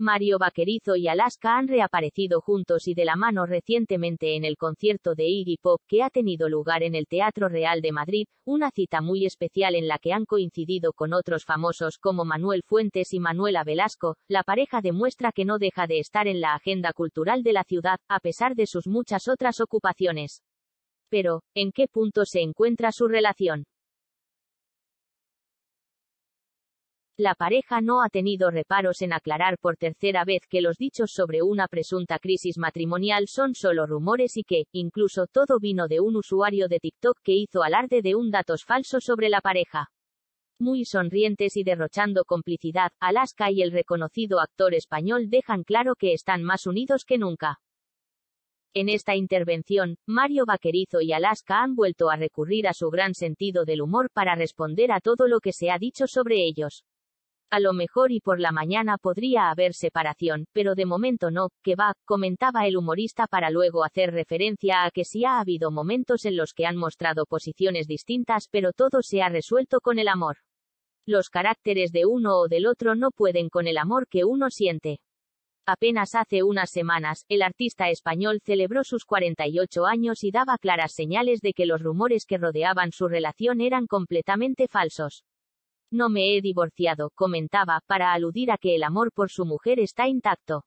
Mario Vaquerizo y Alaska han reaparecido juntos y de la mano recientemente en el concierto de Iggy Pop que ha tenido lugar en el Teatro Real de Madrid, una cita muy especial en la que han coincidido con otros famosos como Manuel Fuentes y Manuela Velasco, la pareja demuestra que no deja de estar en la agenda cultural de la ciudad, a pesar de sus muchas otras ocupaciones. Pero, ¿en qué punto se encuentra su relación? La pareja no ha tenido reparos en aclarar por tercera vez que los dichos sobre una presunta crisis matrimonial son solo rumores y que, incluso todo vino de un usuario de TikTok que hizo alarde de un datos falso sobre la pareja. Muy sonrientes y derrochando complicidad, Alaska y el reconocido actor español dejan claro que están más unidos que nunca. En esta intervención, Mario Vaquerizo y Alaska han vuelto a recurrir a su gran sentido del humor para responder a todo lo que se ha dicho sobre ellos. A lo mejor y por la mañana podría haber separación, pero de momento no, que va, comentaba el humorista para luego hacer referencia a que sí ha habido momentos en los que han mostrado posiciones distintas, pero todo se ha resuelto con el amor. Los caracteres de uno o del otro no pueden con el amor que uno siente. Apenas hace unas semanas, el artista español celebró sus 48 años y daba claras señales de que los rumores que rodeaban su relación eran completamente falsos. No me he divorciado, comentaba, para aludir a que el amor por su mujer está intacto.